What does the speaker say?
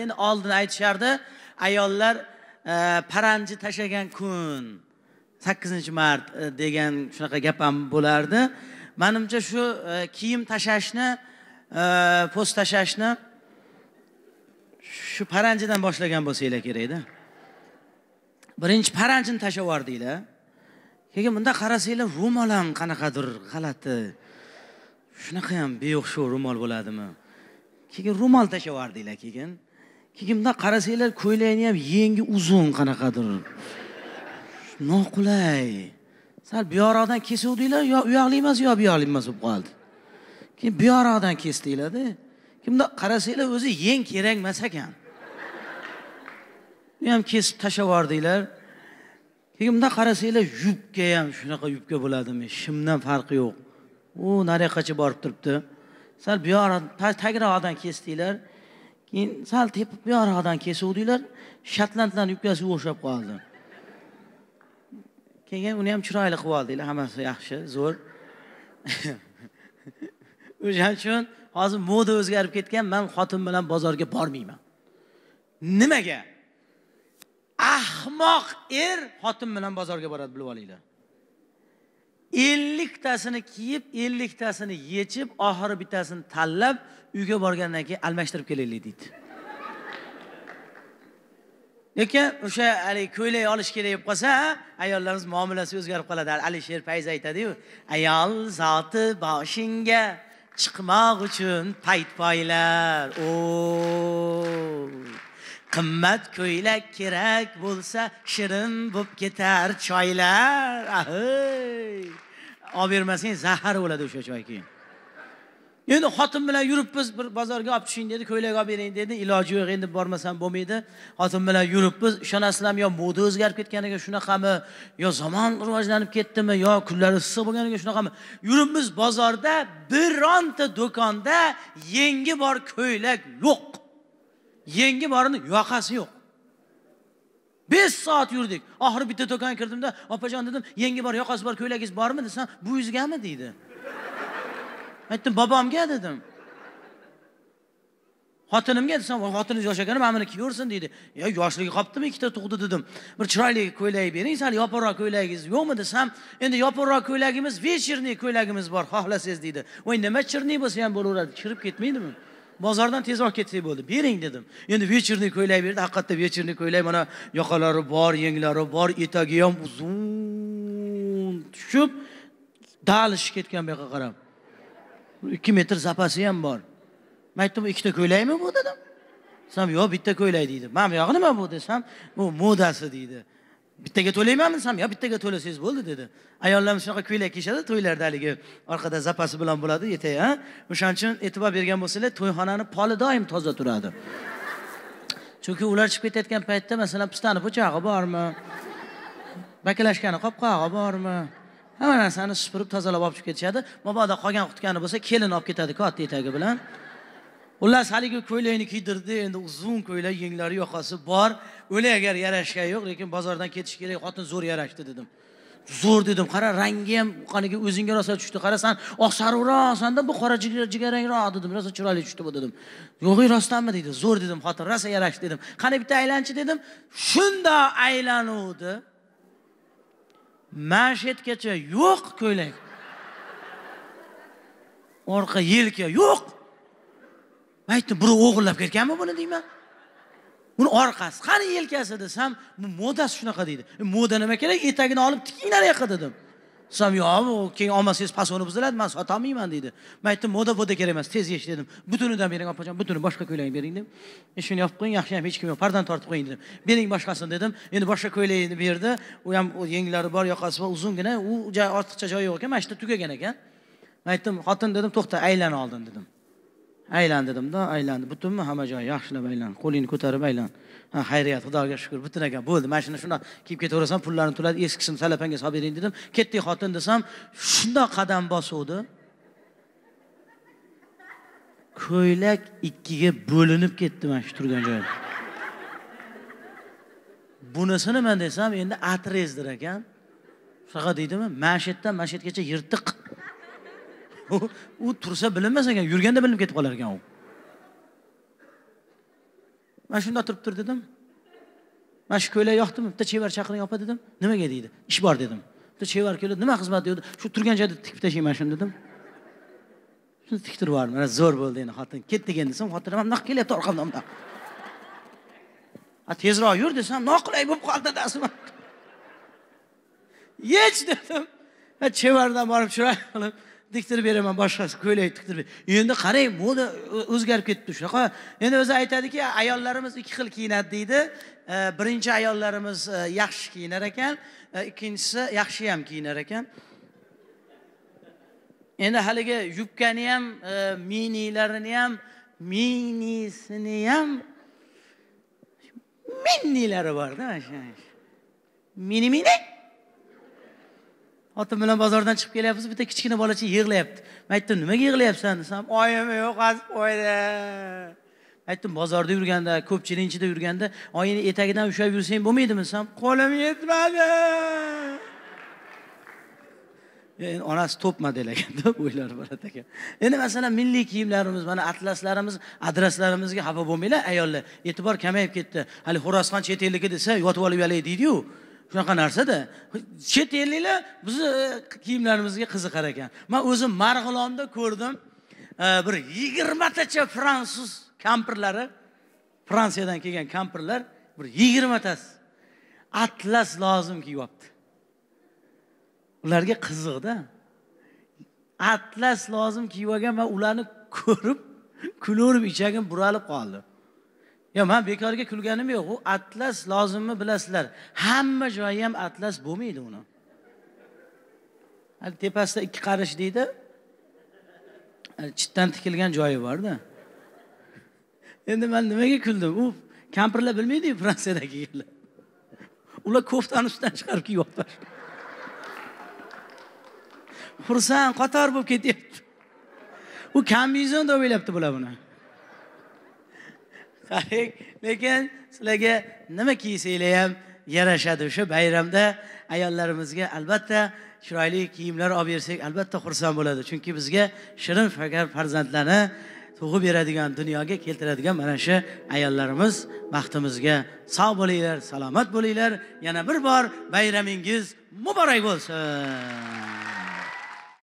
endi oldin aytishardi ayollar e, paranji tashlagan kun sakkizinchi mart e, degan shunaqa gap ham bo'lardi manimcha shu e, kiyim tashlashni po'st tashlashni shu paranjidan boshlagan bo'lsanglar kerakda birinchi paranjini tashlab yubordinglar keyin bunda qarasanglar ro'mol ham qanaqadir g'alati shunaqa ham beo'xshov ro'mol bo'ladimi keyin ro'mol tashlab yubordinglar keyin keyin bundoq qarasanglar ko'ylagini ham yengi uzun qanaqadir noqulay sal buyoqroqdan kesuvdinglar yo u yoqlik emas yo bu yoqlik emas bo'lib qoldi keyin buyoqroqdan kesdinglarda keyin bundoq qarasanglar o'zi yeng kerak emas ekan u ham kesib tashlab yubordinglar keyin bundoq qarasanglar yubka ham shunaqa yubka bo'ladimi shimdan farqi yo'q u nariyoqqacha borib turibdi sal buyoq tagiroqdan kesdinglar keyin sal tepib buyoqdan kesuvdinglar shotlandlarni yubkasiga o'xshab qoldi keyin uni ham chiroyli qilib oldinglar hammasi yaxshi zo'r o'sha uchun hozir moda o'zgarib ketgan man xotin bilan bozorga bormayman nimaga ahmoq er xotin bilan bozorga boradi bilib olinglar elliktasini kiyib elliktasini yechib oxiri bittasini tanlab uyga borgandan keyin almashtirib kelaylik deydi lekin o'sha haligi ko'ylak olish kerak bo'lib qolsa ayollarimiz muomalasi o'zgarib qoladi alisher fayz aytadiyu ayol zoti boshingga chiqmoq uchun payt poylar o qimmat ko'ylak kerak bo'lsa shirin bo'lib ketar choylar ahiy olib bermasang zahar bo'ladi o'sha choy keyin endi xotin bilan yuribmiz bir bozorga olib tushing dedi ko'ylak olib bering dedi iloji yo'q endi bormasam bo'lmaydi xotin bilan yuribmiz ishonasizlarmi yo moda o'zgarib ketganiga shunaqami yo zamon rivojlanib ketdimi yo kunlari issiq bo'lganiga shunaqami yuribmiz bozorda bironta do'konda yengi bor ko'ylak yo'q yengi borini yoqasi yo'q besh soat yurdik oxiri bitta do'konga kirdimda opajon dedim yangi bor yoqasi bor ko'ylagingiz bormi desam buvingizgami deydi aytdim bobomga dedim xotinimga desam xotiningiz yosh ekan mana buni kiyaversin deydi yo yoshligi qolibdimi ikkita tug'di dedim bir chiroyli ko'ylak bering sal yopinroq ko'ylagingiz yo'qmi desam endi yopinroq ko'ylagimiz вечерный ko'ylagimiz bor xohlasangiz deydi voy nima chirniy bo'lsa ham bo'laveradi chirib ketmaydimi bozordan tezroq ketsak bo'ldi bering dedim endi ko'ylak berdi haqiqatda вечерник ko'ylak mana yoqalari bor yenglari bor etagi ham uzun tushib dal ishib ketgan bu yoqqa qarab ikki metr zapasi ham bor man aytdim ikkita ko'ylakmi bu dedim desam yo'q bitta ko'ylak deydi man buyog'i nima bu desam bu modasi deydi bittaga to'laymanmi desam yo bittaga to'lasangiz bo'ldi dedi ayollar shunaqa ko'ylak kiyishadi to'ylarda haligi orqada zapasi bilan bo'ladi yetay a o'shaning uchun e'tibor bergan bo'lsanglar to'yxonani poli doim toza turadi chunki ular chiqib ketayotgan paytda masalan pistani po'chog'i bormi bakilashgani qopqog'i bormi hamma narsani supurib tozalab olib chiqib ketishadi mabodo qolgan qutgani bo'lsa kelin olib ketadi katta etagi bilan xullas haligi ko'ylakni kiydirdi endi uzun ko'ylak yenglari yoqasi bor o'lak agar yarashgan yo'q lekin bozordan ketish kerak xotin zo'r yarashdi dedim zo'r dedim qara rangi ham qanaqa o'zingga rosa tushdi qara san oqsariqroqsanda bu qora jigarrangroq dedim rosa chiroyli tushdi bu dedim yo'q rostdanmi deydi zo'r dedim xotin rosa yarashdi dedim qani bitta aylanchi dedim shundoq aylanuvdi mashetgacha yo'q ko'ylak orqa yelka yo'q man aytdim birov o'g'irlab ketganmi buni deyman uni orqasi qani yelkasi desam bu modasi shunaqa deydi e, moda nima kerak etagini olib tikinglar nariyoqqa dedim desam yo'q keyin olmasangiz pasoni buziladi man sotolmayman deydi man aytdim moda moda kerak emas tez yech dedim butunidan bering opajon butuni boshqa ko'ylakni bering dedim e, shuni yopib qo'ying yaxshi ham hech kim yo'q pardani tortib qo'ying dedim bering boshqasini dedim endi boshqa ko'ylakni berdi u ham yenglari bor yoqasi bor uzungina u ortiqcha joyi yo'q ekan mana shu yerda tugagan ekan man aytdim xotin dedim to'xta aylan oldin dedim aylan dedimda aylandi butunmi hamma joyi yaxshilab aylan qo'lingni ko'tarib aylan ha xayriyat xudoga shukur butun ekan bo'ldi mana shuni shundoq kiyib ketaverasan pullarni to'ladi eskisini salapangga solib bering dedim ketdik xotin desam shundoq qadam bosuvdi ko'ylak ikkiga bo'linib ketdi mana shu turgan joyim bunisi nima desam endi atrezdir ekan shunaqa deydimi mana shu yerdan mana shu yergacha yirtiq u tursa bilinmas ekan yurganda bilinib ketib qolar ekan u Men shundoq turib tur dedim Men shu ko'ylak yoqdimi bitta chevar chaqiring opa dedim nimaga deydi ish bor dedim bitta chevar keldi nima xizmat dedi shu turgan joyda tikib tashlayman shuni dedim shuni tiktirib yubordim mana zo'r bo'ldi endi xotin ketdik endi desam xotinim ham bunaqa kelyapti orqamdan bunaqa a tezroq yur desam noqulay bo'lib qoldi dadasi yech dedim chevardan borib shunday qilib diktirib beraman boshqasi ko'ylak diktirib endi qarang moda o'zgarib ketdi shunaqa endi o'zi aytadiki ayollarimiz ikki xil kiyinadi deydi e, birinchi ayollarimiz e, yaxshi kiyinar ekan e, ikkinchisi yaxshi ham kiyinar ekan endi haligi yubkani ham minilarini ham minisini ham minnilari borda mini mini otim bilan bozordan chiqib kelyapmiz bitta kichkina bolacha yig'layapti man aytdim nimaga yig'layapsan desam oyim yo'q azib qo'ydi aytdim bozorda yurganda ko'pchilik ichida yurganda oyini etagidan ushlab yursang bo'lmaydimi desam qo'lim yetmadi endi onasi to'p model ekanda bo'ylari bo'ladi ekan endi masalan milliy kiyimlarimiz mana atlaslarimiz adraslarimizga xafa bo'lmanglar ayollar e'tibor kamayib ketdi hali xo'rozxon chet elniki desa yotib olib olay deydiyu shunaqa narsada chet elliklar bizni e, kiyimlarimizga qiziqar ekan man o'zim marg'ilonda ko'rdim e, bir yigirmatacha fransuz kampirlari fransiyadan kelgan kampirlar bir yigirmatasi atlas lozim kiyyapti ularga qiziqda atlas lozim kiyib olgan va ularni ko'rib kulaverib ichagim buralib qoldi yo man bekorga kulganim yo'q u atlas lozimmi bilasizlar hamma joyi ham atlas bo'lmaydi uni hali tepasida ikki qarish deydi chitdan tikilgan joyi borda endi man nimaga kuldim u kampirlar bilmaydiyu fransiyadagilar ular koftani ustidan chiqarib kiyib olib xursand qator bo'lib ketyapti u kombizon deb o'ylayapti bular buni lekin sizlarga nima kiysanglar ham yarashadi o'sha bayramda ayollarimizga albatta chiroyli kiyimlar olib bersak albatta xursand bo'ladi chunki bizga shirin fakar farzandlarni tug'ib beradigan dunyoga keltiradigan mana shu ayollarimiz baxtimizga sog' bo'linglar salomat bo'linglar yana bir bor bayramingiz muborak bo'lsin